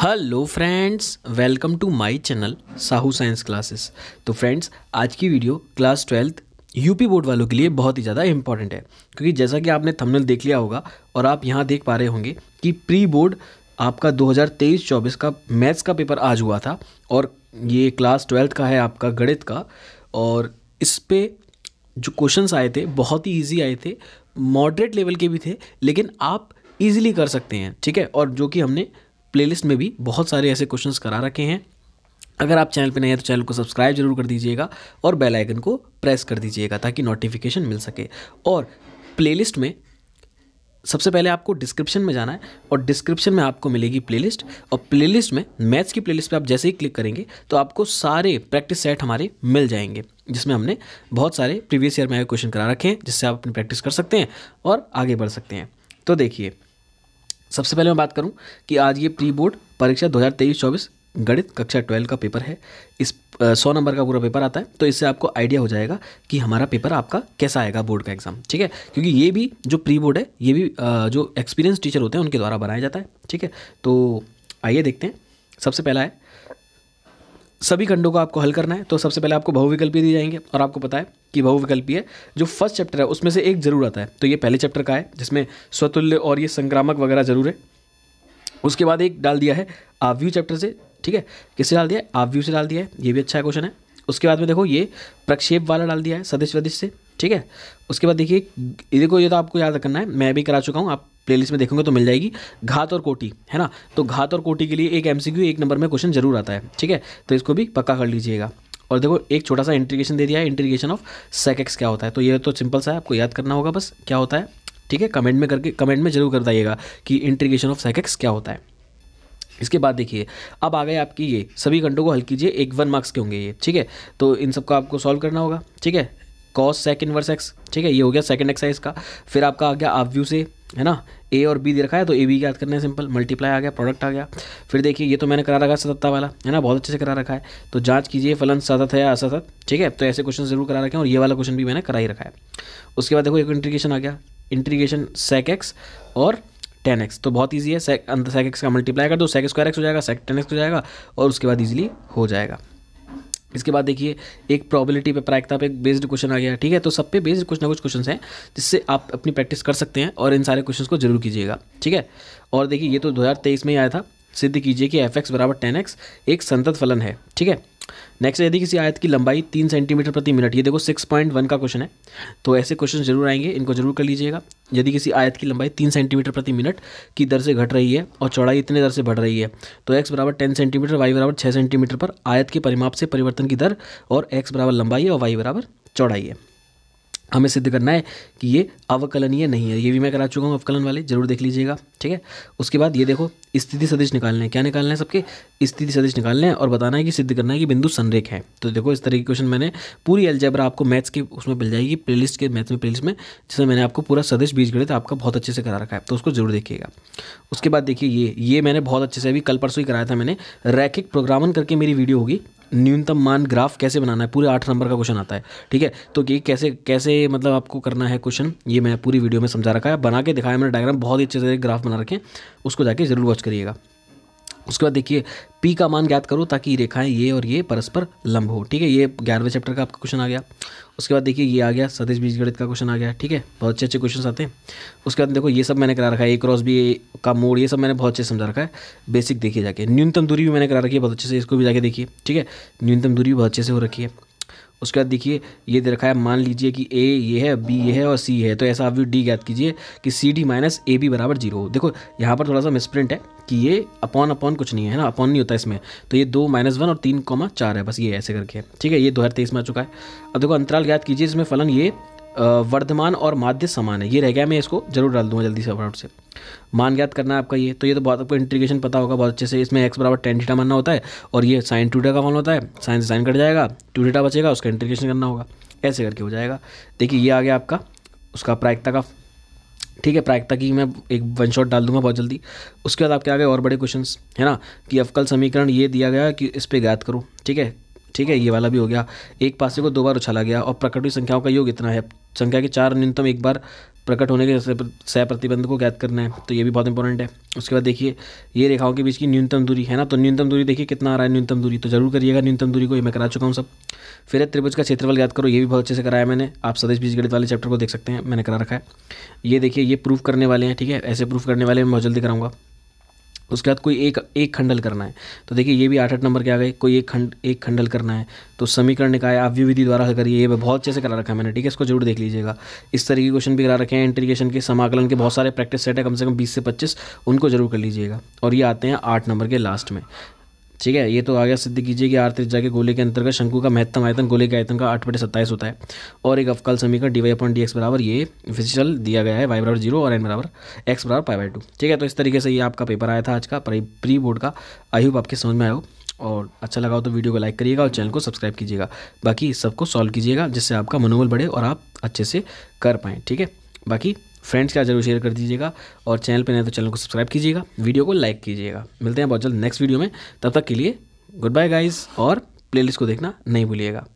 hello friends welcome to my channel Sahu science classes तो friends आज की video class twelfth UP board वालों के लिए बहुत ही ज़्यादा इंपॉर्टेंट है क्योंकि जैसा कि आपने थंबनेल देख लिया होगा और आप यहाँ देख पा रहे होंगे कि प्री बोर्ड आपका 2023-24 का मैथ्स का पेपर आज हुआ था और ये क्लास ट्वेल्थ का है आपका गणित का और इस पर जो क्वेश्चन आए थे बहुत ही ईजी आए थे मॉडरेट लेवल के भी थे लेकिन आप ईजिली कर सकते हैं ठीक है और जो कि हमने प्लेलिस्ट में भी बहुत सारे ऐसे क्वेश्चंस करा रखे हैं अगर आप चैनल पर नए हैं तो चैनल को सब्सक्राइब जरूर कर दीजिएगा और बेल आइकन को प्रेस कर दीजिएगा ताकि नोटिफिकेशन मिल सके और प्लेलिस्ट में सबसे पहले आपको डिस्क्रिप्शन में जाना है और डिस्क्रिप्शन में आपको मिलेगी प्लेलिस्ट और प्लेलिस्ट में मैथ्स की प्लेलिस्ट पे आप जैसे ही क्लिक करेंगे तो आपको सारे प्रैक्टिस सेट हमारे मिल जाएंगे जिसमें हमने बहुत सारे प्रीवियस ईयर में क्वेश्चन करा रखे हैं जिससे आप अपनी प्रैक्टिस कर सकते हैं और आगे बढ़ सकते हैं तो देखिए सबसे पहले मैं बात करूं कि आज ये प्री बोर्ड परीक्षा 2023-24 गणित कक्षा ट्वेल्व का पेपर है इस सौ नंबर का पूरा पेपर आता है तो इससे आपको आइडिया हो जाएगा कि हमारा पेपर आपका कैसा आएगा बोर्ड का एग्जाम ठीक है क्योंकि ये भी जो प्री बोर्ड है ये भी जो एक्सपीरियंस टीचर होते हैं उनके द्वारा बनाया जाता है ठीक है तो आइए देखते हैं सबसे पहला है सभी खंडों को आपको हल करना है तो सबसे पहले आपको बहुविकल्पी दिए जाएंगे और आपको पता है कि बहुविकल्पीय जो फर्स्ट चैप्टर है उसमें से एक जरूर आता है तो ये पहले चैप्टर का है जिसमें स्वतुल्य और ये संक्रामक वगैरह जरूर है उसके बाद एक डाल दिया है आव्यू चैप्टर से ठीक है किससे डाल दिया है आवव्यू से डाल दिया है ये भी अच्छा क्वेश्चन है उसके बाद में देखो ये प्रक्षेप वाला डाल दिया है सदिश वदिश से ठीक है उसके बाद देखिए देखो ये तो आपको याद रखना है मैं भी करा चुका हूँ आप प्लेलिस्ट में देखोगे तो मिल जाएगी घात और कोटी है ना तो घात और कोटी के लिए एक एम एक नंबर में क्वेश्चन जरूर आता है ठीक है तो इसको भी पक्का कर लीजिएगा और देखो एक छोटा सा इंट्रीगेशन दे दिया है इंटीग्रेशन ऑफ सेकेक्स क्या होता है तो ये तो सिंपल सा है आपको याद करना होगा बस क्या होता है ठीक है कमेंट में करके कमेंट में जरूर कर दाइएगा कि इंट्रीगेशन ऑफ सेकेक्स क्या होता है इसके बाद देखिए अब आ गए आपकी ये सभी घंटों को हल कीजिए एक वन मार्क्स के होंगे ये ठीक है तो इन सबको आपको सॉल्व करना होगा ठीक है कॉस सेक इनवर्स एक्स ठीक है ये हो गया सेकंड एक्साइज का फिर आपका आ गया आप व्यू से है ना ए और बी दे रखा है तो ए बी याद करना है सिंपल मल्टीप्लाई आ गया प्रोडक्ट आ गया फिर देखिए ये तो मैंने करा रखा सतत्ता वाला है ना बहुत अच्छे से करा रखा है तो जांच कीजिए फलन सतत है या असतत ठीक है तो ऐसे क्वेश्चन जरूर करा रखें और ये वाला क्वेश्चन भी मैंने करा ही रखा है उसके बाद देखो एक इंट्रीगेशन आ गया इंट्रीगेशन सेक एक्स और टेन एक्स तो बहुत ईजी है सेक अंदर सेक एक्स का मल्टीप्लाई कर दो सेक स्क्वायर एक्स हो जाएगा सेक टेन एक्स हो जाएगा और उसके बाद ईजिली हो जाएगा इसके बाद देखिए एक प्रॉबिलिटी पे प्रायिकता पे बेस्ड क्वेश्चन आ गया ठीक है तो सब पे बेस्ड कुछ ना कुछ क्वेश्चन हैं जिससे आप अपनी प्रैक्टिस कर सकते हैं और इन सारे क्वेश्चन को जरूर कीजिएगा ठीक है और देखिए ये तो दो में ही आया था सिद्ध कीजिए कि एफ एक्स बराबर टेन एक्स एक संतत फलन है ठीक है नेक्स्ट यदि किसी आयत की लंबाई तीन सेंटीमीटर प्रति मिनट ये देखो सिक्स पॉइंट वन का क्वेश्चन है तो ऐसे क्वेश्चन जरूर आएंगे इनको जरूर कर लीजिएगा यदि किसी आयत की लंबाई तीन सेंटीमीटर प्रति मिनट की दर से घट रही है और चौड़ाई इतने दर से बढ़ रही है तो एक्स बराबर टेन सेंटीमीटर वाई बराबर छः सेंटीमीटर पर आयत के परिमाप से परिवर्तन की दर और एक्स बराबर लंबाई है और वाई बराबर चौड़ाई है हमें सिद्ध करना है कि ये अवकलनीय नहीं है ये भी मैं करा चुका हूँ अवकलन वाले जरूर देख लीजिएगा ठीक है उसके बाद ये देखो स्थिति सदिश निकालना है क्या निकालना है सबके स्थिति सदिश निकालना है और बताना है कि सिद्ध करना है कि बिंदु संरेख है तो देखो इस तरह की क्वेश्चन मैंने पूरी एल्जेब्रा आपको मैथ्स की उसमें मिल जाएगी प्ले के मैथ में प्ले में जिसमें मैंने आपको पूरा सदिश बीज गणित आपका बहुत अच्छे से करा रखा है तो उसको जरूर देखिएगा उसके बाद देखिए ये ये मैंने बहुत अच्छे से अभी कल परसों ही कराया था मैंने रैखिक प्रोग्रामन करके मेरी वीडियो होगी न्यूनतम मान ग्राफ कैसे बनाना है पूरे आठ नंबर का क्वेश्चन आता है ठीक है तो ये कैसे कैसे मतलब आपको करना है क्वेश्चन ये मैं पूरी वीडियो में समझा रखा है बना के दिखाया मैंने डायग्राम बहुत ही अच्छे से ग्राफ बना रखें उसको जाके ज़रूर वॉच करिएगा उसके बाद देखिए पी का मान ज्ञात करो ताकि रेखाएं ये और ये परस्पर लंब हो ठीक है ये ग्यारहवें चैप्टर का आपका क्वेश्चन आ गया उसके बाद देखिए ये आ गया सदिश बीजगणित का क्वेश्चन आ गया ठीक है बहुत अच्छे अच्छे क्वेश्चन आते हैं उसके बाद देखो ये सब मैंने करा रखा है ए क्रॉस बी का मोड ये सब मैंने बहुत अच्छे समझा रखा है बेसिक देखिए जाके न्यूनतम दूरी भी मैंने करा रखी है बहुत अच्छे से इसको भी जाके देखिए ठीक है न्यूनतम दूरी भी बहुत अच्छे से हो रखी है उसके बाद देखिए ये दे रखा है मान लीजिए कि ए ये है बी ये है और सी है तो ऐसा आप भी डी याद कीजिए कि C D minus A B बराबर जीरो हो देखो यहाँ पर थोड़ा सा मिसप्रिंट है कि ये अपॉन अपॉन कुछ नहीं है ना अपॉन नहीं होता इसमें तो ये दो माइनस वन और तीन कॉमा चार है बस ये ऐसे करके ठीक है ये दो हज़ार तेईस में आ चुका है अब देखो अंतराल याद कीजिए इसमें फलन ये वर्धमान और माध्य समान है ये रह गया मैं इसको जरूर डाल दूंगा जल्दी से फटाफट से मान ज्ञात करना है आपका ये तो ये तो बहुत आपको इंटीग्रेशन पता होगा बहुत अच्छे से इसमें एक्स बराबर टेन डीटा मानना होता है और ये साइन टू का मान होता है साइन साइन कट जाएगा टू डीटा बचेगा उसका इंटीग्रेशन करना होगा ऐसे करके हो जाएगा देखिए ये आ गया आपका उसका प्रायिकता का ठीक है प्रायिकता की मैं एक वन शॉट डाल दूंगा बहुत जल्दी उसके बाद आपके आगे और बड़े क्वेश्चंस है ना कि अवकल समीकरण ये दिया गया कि इस पर ज्ञात करो ठीक है ठीक है ये वाला भी हो गया एक पासे को दो बार उछाला गया और प्रकट हुई संख्याओं का योग इतना है संख्या के चार न्यूनतम एक बार प्रकट होने के सह प्रतिबंध को ज्ञात करना है तो ये भी बहुत इंपॉर्टेंट है उसके बाद देखिए ये रेखाओं के बीच की न्यूनतम दूरी है ना तो न्यूनतम दूरी देखिए कितना आ रहा है न्यूनतम दूरी तो जरूर करिएगा न्यूनतम दूरी को ये मैं करा चुका हूँ सब फिर है त्रिभुज का क्षेत्रफल ज्ञात करो ये भी बहुत अच्छे से कराया मैंने आप सदैश बीजगणित वाले चैप्टर को देख सकते हैं मैंने करा रखा है ये देखिए ये प्रूफ करने वाले हैं ठीक है ऐसे प्रूफ करने वाले मैं बहुत जल्दी कराऊंगा उसके बाद कोई एक एक खंडल करना है तो देखिए ये भी आठ आठ नंबर के आ गए कोई एक खंड एक खंडल करना है तो समीकरण निकाय आप विधि द्वारा करिए ये बहुत अच्छे से करा रखा है मैंने ठीक है इसको जरूर देख लीजिएगा इस तरीके के क्वेश्चन भी करा रखे हैं इंटीग्रेशन के समाकलन के बहुत सारे प्रैक्टिस सेट है कम से कम बीस से पच्चीस उनको जरूर कर लीजिएगा और ये आते हैं आठ नंबर के लास्ट में ठीक है ये तो आ गया सिद्ध कीजिए कि आर्थिक जाके गोले के अंतर्गत शंकु का महत्तम आयतन गोले के आयतन का आठ बटे सत्ताईस होता है और एक अवकाल समीकरण D Y upon D X बराबर ये फिजिकल दिया गया है वाई बराबर जीरो और एन बराबर एक्स बराबर पाई बाई टू ठीक है तो इस तरीके से ये आपका पेपर आया था आज का प्री बोर्ड का आई होप आपके समझ में आयो हो और अच्छा लगा हो तो वीडियो को लाइक करिएगा और चैनल को सब्सक्राइब कीजिएगा बाकी सबको सॉल्व कीजिएगा जिससे आपका मनोबल बढ़े और आप अच्छे से कर पाएँ ठीक है बाकी फ्रेंड्स के जरूर शेयर कर दीजिएगा और चैनल पर नए तो चैनल को सब्सक्राइब कीजिएगा वीडियो को लाइक कीजिएगा मिलते हैं बहुत जल्द नेक्स्ट वीडियो में तब तक के लिए गुड बाय गाइज और प्लेलिस्ट को देखना नहीं भूलिएगा